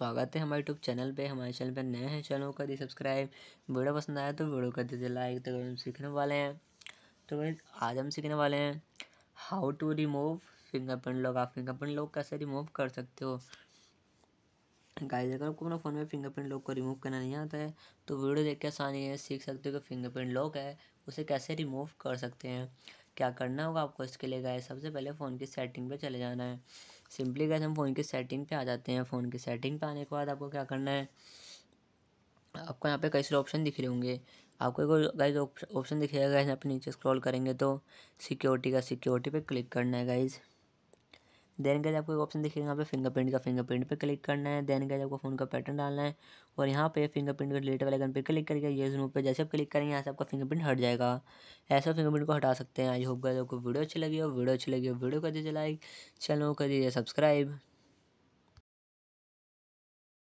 स्वागत है हमारे यूट्यूब चैनल पे हमारे चैनल पे नए हैं चैनल कर दी सब्सक्राइब वीडियो पसंद आया तो वीडियो कर दीजिए लाइक तो हम सीखने वाले हैं तो वही आज हम सीखने वाले हैं how to remove fingerprint lock आप फिंगरप्रिंट लॉक कैसे रिमूव कर सकते हो गाइस अगर आपको अपना फ़ोन में फिंगरप्रिंट लॉक को रिमूव करना नहीं आता है तो वीडियो देख के आसानी है सीख सकते हो कि फिंगरप्रिंट लॉक है उसे कैसे रिमूव कर सकते हैं क्या करना होगा आपको इसके लिए गाइस सबसे पहले फ़ोन की सेटिंग पे चले जाना है सिंपली गैस हम फ़ोन की सेटिंग पे आ जाते हैं फ़ोन की सेटिंग पे आने के बाद आपको क्या करना है आपको यहाँ पे कई सारे ऑप्शन दिख रहे होंगे आपको एक गाइज ऑप्शन दिखेगा गाइज यहाँ पे नीचे स्क्रॉल करेंगे तो सिक्योरिटी का सिक्योरिटी पे क्लिक करना है गाइज़ देन गाइज आपको एक ऑप्शन दिखेगा यहाँ पे फिंगरप्रिंट का फिंगरप्रिंट पे क्लिक करना है देन गाइज आपको फ़ोन का पैटर्न डालना है और यहाँ पे फिंगरप्रिंट के रिलेटेड वाले गन पे क्लिक करके ये जूम पे जैसे आप क्लिक करेंगे यहाँ से आपका फिंगरप्रिंट हट जाएगा ऐसा फिंगरप्रिंट तो को हटा सकते हैं आई होप गाइस आपको वीडियो अच्छी लगी हो वीडियो अच्छी लगी हो वीडियो कर दीजिए लाइक चैनल को कर दीजिए सब्सक्राइब